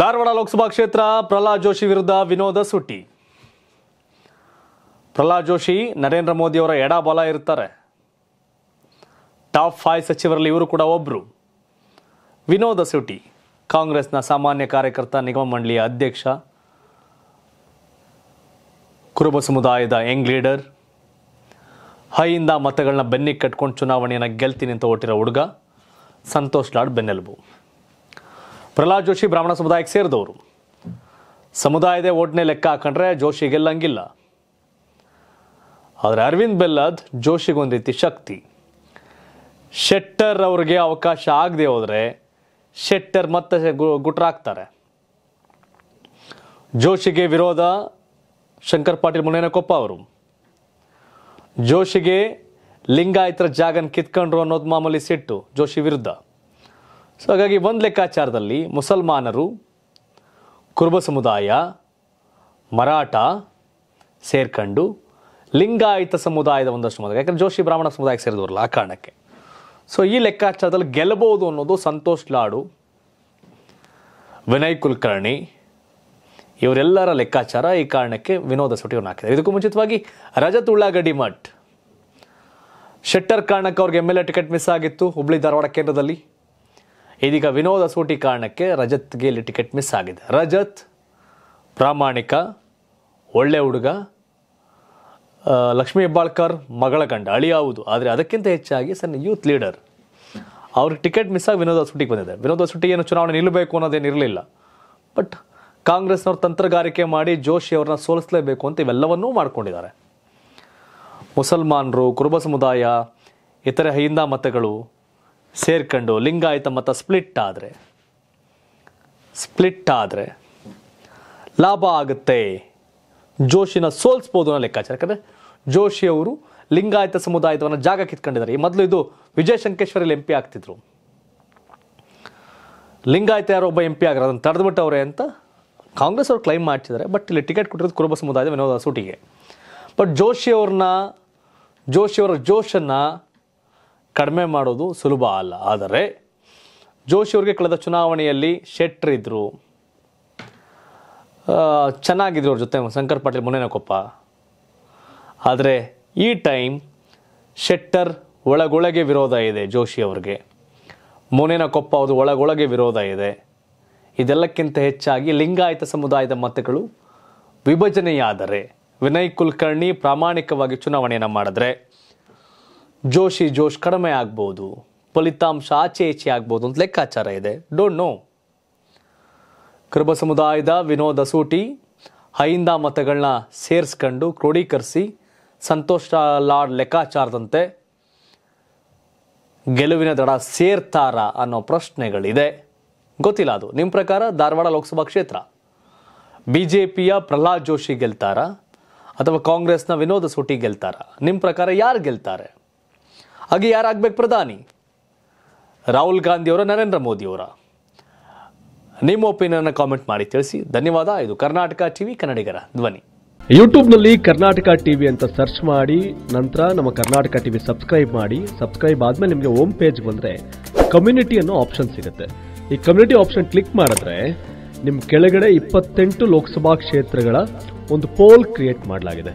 ಧಾರವಾಡ ಲೋಕಸಭಾ ಕ್ಷೇತ್ರ ಪ್ರಹ್ಲಾದ್ ಜೋಶಿ ವಿರುದ್ಧ ವಿನೋದ ಸುಟ್ಟಿ ಪ್ರಹ್ಲಾದ್ ಜೋಶಿ ನರೇಂದ್ರ ಮೋದಿ ಅವರ ಎಡಬಲ ಇರ್ತಾರೆ ಟಾಪ್ ಫೈವ್ ಸಚಿವರಲ್ಲಿ ಇವರು ಕೂಡ ಒಬ್ಬರು ವಿನೋದ ಸುಟಿ ಕಾಂಗ್ರೆಸ್ನ ಸಾಮಾನ್ಯ ಕಾರ್ಯಕರ್ತ ನಿಗಮ ಮಂಡಳಿಯ ಅಧ್ಯಕ್ಷ ಕುರುಬ ಸಮುದಾಯದ ಯಂಗ್ ಲೀಡರ್ ಹೈಯಿಂದ ಮತಗಳನ್ನ ಬೆನ್ನಿಗೆ ಕಟ್ಕೊಂಡು ಚುನಾವಣೆಯನ್ನು ಗೆಲ್ತೀನಿ ಅಂತ ಓಟಿರೋ ಹುಡುಗ ಸಂತೋಷ್ ಲಾಡ್ ಬೆನ್ನೆಲುಬು ಪ್ರಹ್ಲಾದ್ ಜೋಶಿ ಬ್ರಾಹ್ಮಣ ಸಮುದಾಯಕ್ಕೆ ಸೇರಿದವರು ಸಮುದಾಯದ ಓಟ್ನೇ ಲೆಕ್ಕ ಹಾಕೊಂಡ್ರೆ ಜೋಶಿ ಗೆಲ್ಲಂಗಿಲ್ಲ ಆದರೆ ಅರವಿಂದ್ ಬೆಲ್ಲದ್ ಜೋಶಿಗೊಂದು ರೀತಿ ಶಕ್ತಿ ಶೆಟ್ಟರ್ ಅವ್ರಿಗೆ ಅವಕಾಶ ಆಗದೆ ಹೋದರೆ ಶೆಟ್ಟರ್ ಮತ್ತೆ ಗುಟ್ರಾಗ್ತಾರೆ ಜೋಶಿಗೆ ವಿರೋಧ ಶಂಕರ್ ಪಾಟೀಲ್ ಕೊಪ್ಪ ಅವರು ಜೋಶಿಗೆ ಲಿಂಗಾಯತರ ಜಾಗನ ಕಿತ್ಕೊಂಡ್ರು ಅನ್ನೋದು ಮಾಮೂಲಿ ಸಿಟ್ಟು ಜೋಶಿ ವಿರುದ್ಧ ಸೊ ಹಾಗಾಗಿ ಒಂದು ಲೆಕ್ಕಾಚಾರದಲ್ಲಿ ಮುಸಲ್ಮಾನರು ಕುರುಬ ಸಮುದಾಯ ಮರಾಠ ಸೇರ್ಕೊಂಡು ಲಿಂಗಾಯತ ಸಮುದಾಯದ ಒಂದಷ್ಟು ಮೊದಲು ಯಾಕಂದರೆ ಜೋಶಿ ಬ್ರಾಹ್ಮಣ ಸಮುದಾಯಕ್ಕೆ ಸೇರಿದವರಲ್ಲ ಆ ಕಾರಣಕ್ಕೆ ಸೊ ಈ ಲೆಕ್ಕಾಚಾರದಲ್ಲಿ ಗೆಲ್ಲಬಹುದು ಅನ್ನೋದು ಸಂತೋಷ್ ಲಾಡು ವಿನಯ್ ಕುಲಕರ್ಣಿ ಇವರೆಲ್ಲರ ಲೆಕ್ಕಾಚಾರ ಈ ಕಾರಣಕ್ಕೆ ವಿನೋದ ಸೊಟಿಯನ್ನು ಹಾಕಿದ್ದಾರೆ ಇದಕ್ಕೂ ಮುಂಚಿತವಾಗಿ ರಜತ್ ಉಳ್ಳಾಗಡ್ಡಿ ಮಠ್ ಶೆಟ್ಟರ್ ಕಾರಣಕ್ಕೆ ಅವ್ರಿಗೆ M L A ticket miss ಆಗಿತ್ತು ಹುಬ್ಬಳ್ಳಿ ಧಾರವಾಡ ಕೇಂದ್ರದಲ್ಲಿ ಇದೀಗ ವಿನೋದ ಸೂಟಿ ಕಾರಣಕ್ಕೆ ರಜತ್ಗೆ ಇಲ್ಲಿ ಟಿಕೆಟ್ ಮಿಸ್ ಆಗಿದೆ ರಜತ್ ಪ್ರಾಮಾಣಿಕ ಒಳ್ಳೆ ಹುಡುಗ ಲಕ್ಷ್ಮೀ ಹೆಬ್ಬಾಳ್ಕರ್ ಮಗಳ ಗಂಡ ಅಳಿಯಾವುದು ಆದರೆ ಅದಕ್ಕಿಂತ ಹೆಚ್ಚಾಗಿ ಸಣ್ಣ ಯೂತ್ ಲೀಡರ್ ಅವ್ರಿಗೆ ಟಿಕೆಟ್ ಮಿಸ್ ಆಗಿ ವಿನೋದ ಬಂದಿದೆ ವಿನೋದ ಅಸೂಟಿ ಏನು ಚುನಾವಣೆ ನಿಲ್ಲಬೇಕು ಅನ್ನೋದೇನಿರಲಿಲ್ಲ ಬಟ್ ಕಾಂಗ್ರೆಸ್ನವ್ರು ತಂತ್ರಗಾರಿಕೆ ಮಾಡಿ ಜೋಶಿ ಅವ್ರನ್ನ ಸೋಲಿಸಲೇಬೇಕು ಅಂತ ಇವೆಲ್ಲವನ್ನೂ ಮಾಡಿಕೊಂಡಿದ್ದಾರೆ ಮುಸಲ್ಮಾನರು ಕುರುಬ ಸಮುದಾಯ ಇತರೆ ಹೈಂದ ಮತಗಳು ಸೇರ್ಕೊಂಡು ಲಿಂಗಾಯತ ಮತ ಸ್ಪ್ಲಿಟ್ ಆದರೆ ಸ್ಪ್ಲಿಟ್ ಆದರೆ ಲಾಭ ಆಗುತ್ತೆ ಜೋಶಿನ ಸೋಲ್ಸ್ಬೋದು ಅನ್ನೋ ಲೆಕ್ಕಾಚಾರ ಯಾಕಂದರೆ ಜೋಶಿಯವರು ಲಿಂಗಾಯತ ಸಮುದಾಯದವನ್ನು ಜಾಗ ಕಿತ್ಕೊಂಡಿದ್ದಾರೆ ಈ ಮೊದಲು ಇದು ವಿಜಯ ಶಂಕೇಶ್ವರಲ್ಲಿ ಎಂ ಪಿ ಆಗ್ತಿದ್ರು ಲಿಂಗಾಯತ ಯಾರೋ ಒಬ್ಬ ಎಂ ಪಿ ಆಗ್ರೆ ಅದನ್ನು ತಡೆದ್ಬಿಟ್ಟವ್ರೆ ಅಂತ ಕಾಂಗ್ರೆಸ್ ಅವರು ಕ್ಲೈಮ್ ಮಾಡ್ತಿದ್ದಾರೆ ಬಟ್ ಇಲ್ಲಿ ಟಿಕೆಟ್ ಕೊಟ್ಟಿರೋದು ಕುರುಬ ಸಮುದಾಯದ ವಿನೋದ ಸೂಟಿಗೆ ಬಟ್ ಜೋಶಿಯವ್ರನ್ನ ಜೋಶಿಯವರ ಜೋಶನ್ನು ಕಡಿಮೆ ಮಾಡೋದು ಸುಲಭ ಅಲ್ಲ ಆದರೆ ಜೋಶಿಯವ್ರಿಗೆ ಕಳೆದ ಚುನಾವಣೆಯಲ್ಲಿ ಇದ್ದರು ಚೆನ್ನಾಗಿದ್ರು ಅವ್ರ ಜೊತೆ ಶಂಕರ್ ಪಾಟೀಲ್ ಮುನೇನಕೊಪ್ಪ ಆದರೆ ಈ ಟೈಮ್ ಶೆಟ್ಟರ್ ಒಳಗೊಳಗೆ ವಿರೋಧ ಇದೆ ಜೋಶಿ ಅವ್ರಿಗೆ ಮುನೇನಕೊಪ್ಪ ಅವರು ಒಳಗೊಳಗೆ ವಿರೋಧ ಇದೆ ಇದೆಲ್ಲಕ್ಕಿಂತ ಹೆಚ್ಚಾಗಿ ಲಿಂಗಾಯತ ಸಮುದಾಯದ ಮತಗಳು ವಿಭಜನೆಯಾದರೆ ವಿನಯ್ ಕುಲಕರ್ಣಿ ಪ್ರಾಮಾಣಿಕವಾಗಿ ಚುನಾವಣೆಯನ್ನು ಮಾಡಿದ್ರೆ ಜೋಶಿ ಜೋಶ್ ಕಡಿಮೆ ಆಗ್ಬೋದು ಫಲಿತಾಂಶ ಆಚೆ ಈಚೆ ಆಗ್ಬೋದು ಅಂತ ಲೆಕ್ಕಾಚಾರ ಇದೆ ಡೋಂಟ್ ನೋ ಕೃಪ ಸಮುದಾಯದ ವಿನೋದ ಸೂಟಿ ಹೈಂದ ಮತಗಳನ್ನ ಸೇರಿಸ್ಕೊಂಡು ಕ್ರೋಢೀಕರಿಸಿ ಸಂತೋಷ ಲಾಡ್ ಲೆಕ್ಕಾಚಾರದಂತೆ ಗೆಲುವಿನ ದಡ ಸೇರ್ತಾರ ಅನ್ನೋ ಪ್ರಶ್ನೆಗಳಿದೆ ಗೊತ್ತಿಲ್ಲ ಅದು ನಿಮ್ಮ ಪ್ರಕಾರ ಧಾರವಾಡ ಲೋಕಸಭಾ ಕ್ಷೇತ್ರ ಬಿ ಜೆ ಪಿಯ ಪ್ರಹ್ಲಾದ್ ಜೋಶಿ ಗೆಲ್ತಾರಾ ಅಥವಾ ಕಾಂಗ್ರೆಸ್ನ ವಿನೋದ ಸೂಟಿ ಗೆಲ್ತಾರ ನಿಮ್ಮ ಪ್ರಕಾರ ಯಾರು ಗೆಲ್ತಾರೆ ಹಾಗೆ ಯಾರಾಗಬೇಕು ಪ್ರಧಾನಿ ರಾಹುಲ್ ಗಾಂಧಿಯವರ ನರೇಂದ್ರ ಮೋದಿಯವರ ನಿಮ್ಮ ಒಪಿನಿಯನ್ ಕಾಮೆಂಟ್ ಮಾಡಿ ತಿಳಿಸಿ ಧನ್ಯವಾದ ಇದು ಕರ್ನಾಟಕ ಟಿವಿ ಕನ್ನಡಿಗರ ಧ್ವನಿ ಯೂಟ್ಯೂಬ್ನಲ್ಲಿ ಕರ್ನಾಟಕ ಟಿವಿ ಅಂತ ಸರ್ಚ್ ಮಾಡಿ ನಂತರ ನಮ್ಮ ಕರ್ನಾಟಕ ಟಿವಿ ಸಬ್ಸ್ಕ್ರೈಬ್ ಮಾಡಿ ಸಬ್ಸ್ಕ್ರೈಬ್ ಆದಮೇಲೆ ನಿಮಗೆ ಹೋಮ್ ಪೇಜ್ ಬಂದರೆ ಕಮ್ಯುನಿಟಿ ಅನ್ನೋ ಆಪ್ಷನ್ ಸಿಗುತ್ತೆ ಈ ಕಮ್ಯುನಿಟಿ ಆಪ್ಷನ್ ಕ್ಲಿಕ್ ಮಾಡಿದ್ರೆ ನಿಮ್ಮ ಕೆಳಗಡೆ ಇಪ್ಪತ್ತೆಂಟು ಲೋಕಸಭಾ ಕ್ಷೇತ್ರಗಳ ಒಂದು ಪೋಲ್ ಕ್ರಿಯೇಟ್ ಮಾಡಲಾಗಿದೆ